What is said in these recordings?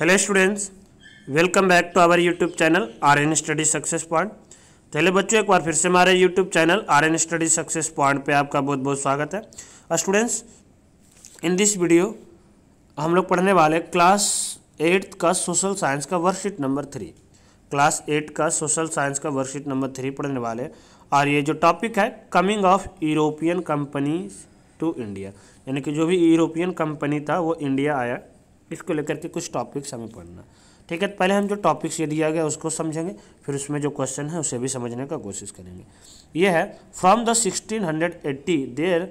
hello students welcome back to our YouTube channel R N study success point hello बच्चों एक बार फिर से हमारे YouTube channel R N study success point पे आपका बहुत बहुत स्वागत है स्टूडेंट्स इन दिस वीडियो हम लोग पढ़ने वाले क्लास एट्थ का सोशल साइंस का worksheet number three class eight का सोशल साइंस का वर्कशीट नंबर थ्री पढ़ने वाले और ये जो टॉपिक है coming of European companies to India यानी कि जो भी यूरोपियन कंपनी था वो इंडिया आया इसको लेकर के कुछ टॉपिक्स हमें पढ़ना ठीक है तो पहले हम जो टॉपिक्स ये दिया गया उसको समझेंगे फिर उसमें जो क्वेश्चन है उसे भी समझने का कोशिश करेंगे ये है from the 1680 hundred eighty there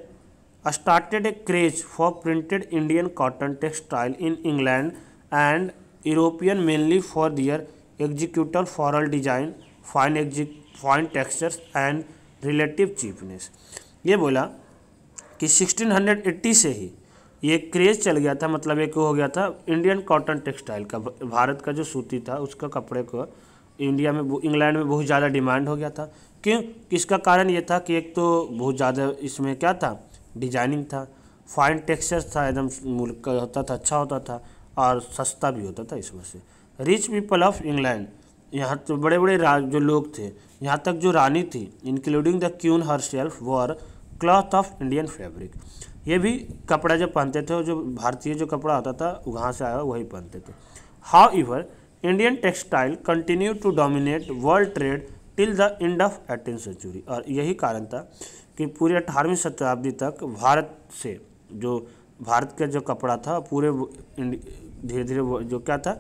started a craze for printed Indian cotton textile in England and European mainly for their exquisite floral design fine एग्जी fine textures and relative cheapness ये बोला कि 1680 से ही ये क्रेज़ चल गया था मतलब एक हो गया था इंडियन कॉटन टेक्सटाइल का भारत का जो सूती था उसका कपड़े को इंडिया में इंग्लैंड में बहुत ज़्यादा डिमांड हो गया था क्यों किसका कारण ये था कि एक तो बहुत ज़्यादा इसमें क्या था डिजाइनिंग था फाइन टेक्सचर था एकदम मुल्क का होता था अच्छा होता था और सस्ता भी होता था इस वजह से रिच पीपल ऑफ इंग्लैंड यहाँ तो बड़े बड़े जो लोग थे यहाँ तक जो रानी थी including the queen herself wore cloth of Indian fabric ये भी कपड़ा जो पहनते थे और जो भारतीय जो कपड़ा आता था वहाँ से आया वही पहनते थे however Indian textile continue to dominate world trade till the end of eighteen century और यही कारण था कि पूरी अठारहवीं शताब्दी तक भारत से जो भारत का जो कपड़ा था पूरे धीरे धीरे जो क्या था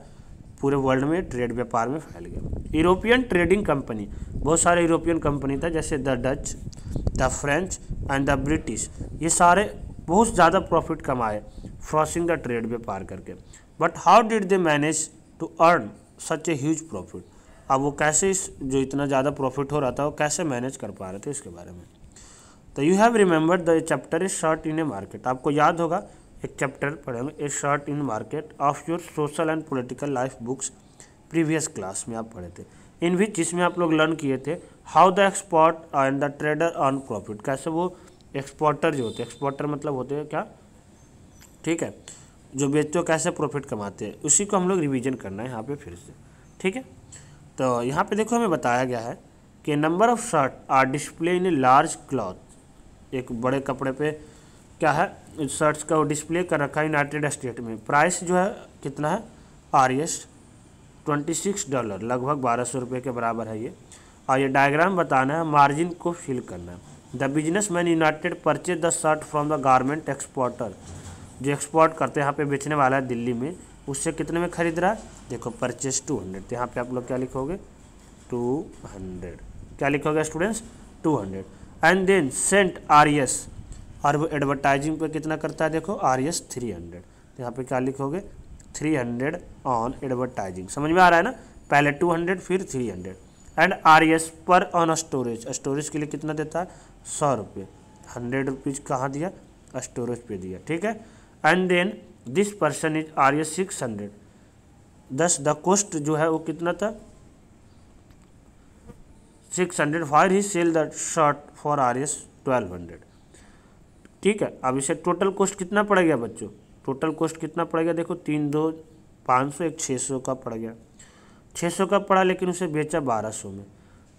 पूरे वर्ल्ड में ट्रेड व्यापार में फैल गया यूरोपियन ट्रेडिंग कंपनी बहुत सारे यूरोपियन कंपनी था जैसे the Dutch the French and the British ये सारे बहुत ज़्यादा प्रॉफिट कमाए फ्रॉसिंग द ट्रेड में पार करके but how did they manage to earn such a huge profit अब वो कैसे इस जो इतना ज़्यादा प्रॉफिट हो रहा था वो कैसे मैनेज कर पा रहे थे इसके बारे में तो you have remembered the chapter is short in a market आपको याद होगा एक चैप्टर पढ़ेंगे a short in market of your social and political life books previous class में आप पढ़े थे इन विच जिसमें आप लोग लर्न किए थे how the expert and the trader earn profit कैसे वो एक्सपोर्टर जो होते हैं एक्सपोर्टर मतलब होते हैं क्या ठीक है जो बेचते हो कैसे प्रॉफिट कमाते हैं उसी को हम लोग रिवीजन करना है यहाँ पे फिर से ठीक है तो यहाँ पे देखो हमें बताया गया है कि number of shirt are display in a large cloth एक बड़े कपड़े पे क्या है शर्ट्स का वो डिस्प्ले कर रखा है यूनाइटेड स्टेट में प्राइस जो है कितना है R S twenty six dollar लगभग बारह सौ रुपये के बराबर है ये और ये डायग्राम बताना है मार्जिन को फिल करना है the businessman united purchase the shirt from the garment exporter जो एक्सपोर्ट करते हैं यहाँ पे बेचने वाला है दिल्ली में उससे कितने में खरीद रहा है देखो परचेज टू हंड्रेड तो यहाँ पे आप लोग क्या लिखोगे टू हंड्रेड क्या लिखोगे students two hundred and then sent R S और वो एडवर्टाइजिंग पे कितना करता है देखो आर एस थ्री हंड्रेड तो यहाँ पे क्या लिखोगे थ्री हंड्रेड ऑन एडवर्टाइजिंग समझ में आ रहा है ना पहले टू हंड्रेड फिर three hundred and R S पर ऑन स्टोरेज स्टोरेज के लिए कितना देता है सौ रुपये हंड्रेड रुपीज़ कहाँ दिया स्टोरेज पे दिया ठीक है and then this person is R S six hundred दस द कोस्ट जो है वो कितना था six hundred fire he sell the shirt for R S twelve hundred ठीक है अब इसे टोटल कॉस्ट कितना पड़ गया बच्चों टोटल कॉस्ट कितना पड़ गया देखो तीन दो पाँच सौ एक छः सौ का पड़ गया छः सौ का पड़ा लेकिन उसे बेचा बारह सौ में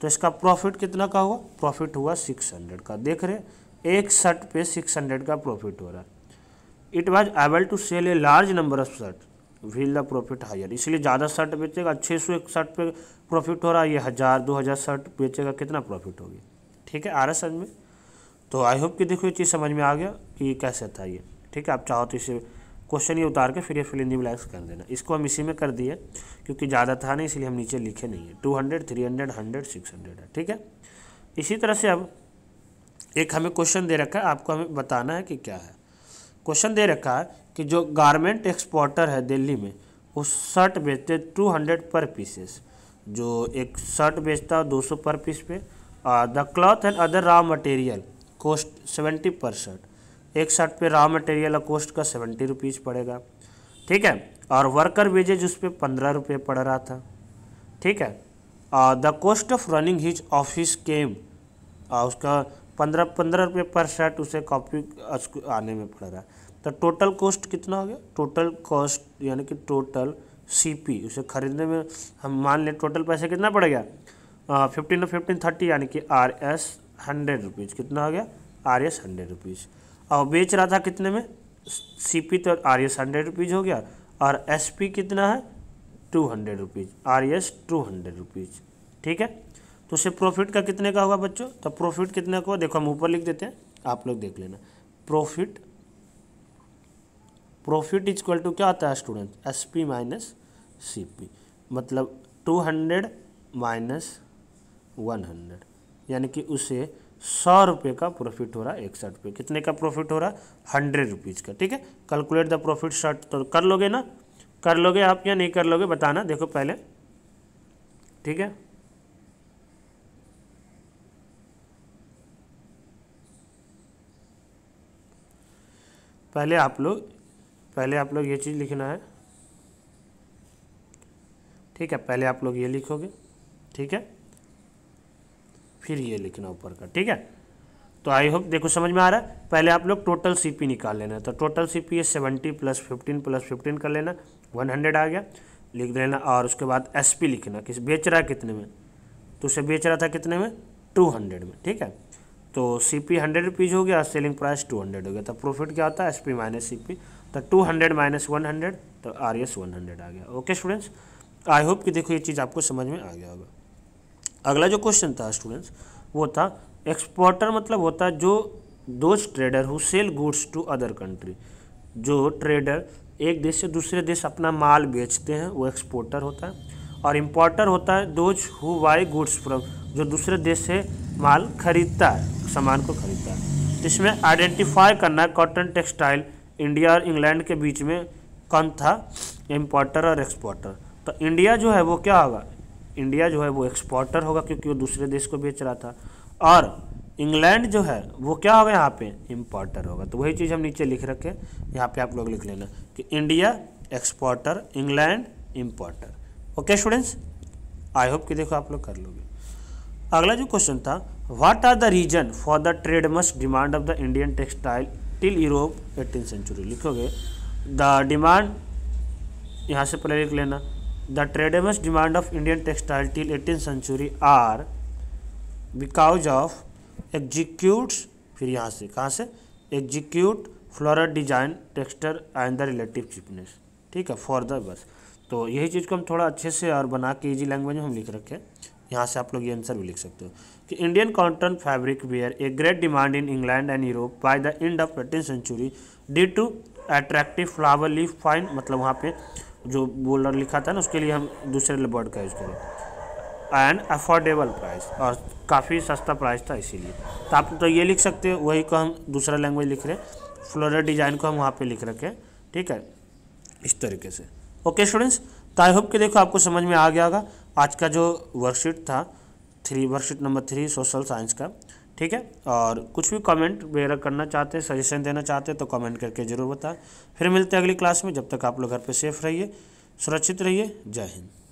तो इसका प्रॉफिट कितना का हुआ प्रॉफिट हुआ सिक्स हंड्रेड का देख रहे एक शर्ट पे सिक्स हंड्रेड का प्रॉफिट हो रहा है it was able to sell a large number of shirt will the profit higher इसलिए ज़्यादा शर्ट बेचेगा छः सौ एक शर्ट पे प्रॉफिट हो रहा है ये हज़ार दो हज़ार शर्ट बेचेगा कितना प्रॉफिट होगी ठीक है आ रहा समझ में तो आई होप कि देखो ये चीज़ समझ में आ गया कि ये कैसे था ये ठीक है आप चाहो तो इसे क्वेश्चन ये उतार के फिर ये फिलिंदी ब्लैक्स कर देना इसको हम इसी में कर दिए क्योंकि ज़्यादा था नहीं इसलिए हम नीचे लिखे नहीं है two hundred three hundred hundred six hundred है ठीक है इसी तरह से अब एक हमें क्वेश्चन दे रखा है आपको हमें बताना है कि क्या है क्वेश्चन दे रखा है कि जो गारमेंट एक्सपोर्टर है दिल्ली में वो शर्ट बेचते टू हंड्रेड पर पीसेस जो एक शर्ट बेचता है दो सौ पर पीस पे the cloth and other raw material cost seventy per shirt एक शर्ट पे रॉ मटेरियल कॉस्ट का सेवेंटी रुपीज़ पड़ेगा ठीक है और वर्कर वेजेज उस पर पंद्रह रुपये पड़ रहा था ठीक है और the cost of running his office came और उसका पंद्रह पंद्रह रुपये पर शर्ट उसे कॉपी आने में पड़ रहा है तो टोटल कॉस्ट कितना हो गया टोटल कॉस्ट यानी कि टोटल सीपी उसे खरीदने में हम मान लें टोटल पैसे कितना पड़ गया फिफ्टीन और फिफ्टीन थर्टी यानी कि आर एस हंड्रेड रुपीज़ कितना हो गया आर एस हंड्रेड रुपीज़ और बेच रहा था कितने में सी पी तो आर एस हंड्रेड रुपीज़ हो गया और एस पी कितना है two hundred rupees R S two hundred rupees ठीक है तो उसे प्रॉफिट का कितने का होगा बच्चों तो प्रॉफिट कितने का हुआ देखो हम ऊपर लिख देते हैं आप लोग देख लेना profit profit is equal to क्या आता है student S P minus C P मतलब two hundred minus one hundred यानी कि उसे सौ रुपये का प्रॉफिट हो रहा है इकसठ रुपये कितने का प्रॉफिट हो रहा है हंड्रेड रुपीज़ का ठीक है कैलकुलेट द प्रॉफिट शर्ट तो कर लोगे ना कर लोगे आप या नहीं कर लोगे बताना देखो पहले ठीक है पहले आप लोग पहले आप लोग ये चीज़ लिखना है ठीक है पहले आप लोग ये लिखोगे ठीक है फिर ये लिखना ऊपर का ठीक है तो आई होप देखो समझ में आ रहा है पहले आप लोग टोटल सीपी निकाल लेना तो टोटल सीपी है seventy plus fifteen plus fifteen कर लेना वन हंड्रेड आ गया लिख देना और उसके बाद एसपी लिखना किस बेच रहा है कितने में तो उसे बेच रहा था कितने में टू हंड्रेड में ठीक है तो सी पी हंड्रेड रुपीज़ हो गया सेलिंग प्राइस टू हंड्रेड हो गया तो प्रॉफिट क्या होता है S P minus C P तो two hundred minus one hundred तो आर एस वन हंड्रेड आ गया ओके स्टूडेंट्स आई होप कि देखो ये चीज़ आपको समझ में आ गया होगा अगला जो क्वेश्चन था स्टूडेंट्स वो था एक्सपोर्टर मतलब होता है जो those trader who sell goods to other country जो ट्रेडर एक देश से दूसरे देश अपना माल बेचते हैं वो एक्सपोर्टर होता है और इम्पोर्टर होता है those who buy goods from जो दूसरे देश से माल खरीदता है सामान को खरीदता है इसमें आइडेंटिफाई करना है कॉटन टेक्सटाइल इंडिया और इंग्लैंड के बीच में कौन था इम्पोर्टर और एक्सपोर्टर तो इंडिया जो है वो क्या होगा इंडिया जो है वो एक्सपोर्टर होगा क्योंकि वो दूसरे देश को बेच रहा था और इंग्लैंड जो है वो क्या होगा यहाँ पे इम्पोर्टर होगा तो वही चीज़ हम नीचे लिख रखे यहाँ पे आप लोग लिख लेना कि India exporter England importer okay students I hope कि देखो आप लोग कर लोगे अगला जो क्वेश्चन था what are the reason for the trade must demand of the Indian textile till Europe eighteen century लिखोगे द डिमांड यहाँ से पहले लिख लेना the tradable demand of Indian textile till eighteen century are because of executes फिर यहाँ से कहाँ से execute floral design texture and the relative cheapness ठीक है फॉर द बस तो यही चीज़ को हम थोड़ा अच्छे से और बना के ईजी लैंग्वेज में हम लिख रखें यहाँ से आप लोग ये आंसर भी लिख सकते हो कि Indian cotton fabric were a great demand in England and Europe by the end of eighteen century due to attractive flower leave fine मतलब वहाँ पे जो बोलर लिखा था ना उसके लिए हम दूसरे वर्ड का यूज़ करें एंड अफोर्डेबल प्राइस और काफ़ी सस्ता प्राइस था इसीलिए तो आप तो ये लिख सकते हो वही को हम दूसरा लैंग्वेज लिख रहे हैं फ्लोरल डिज़ाइन को हम वहाँ पे लिख रखे ठीक है इस तरीके से ओके स्टूडेंट्स तो आई होप के देखो आपको समझ में आ गया होगा आज का जो वर्कशीट था three worksheet number three social science का ठीक है और कुछ भी कमेंट वगैरह करना चाहते हैं सजेशन देना चाहते हैं तो कमेंट करके ज़रूर बताएं फिर मिलते हैं अगली क्लास में जब तक आप लोग घर पर सेफ रहिए सुरक्षित रहिए जय हिंद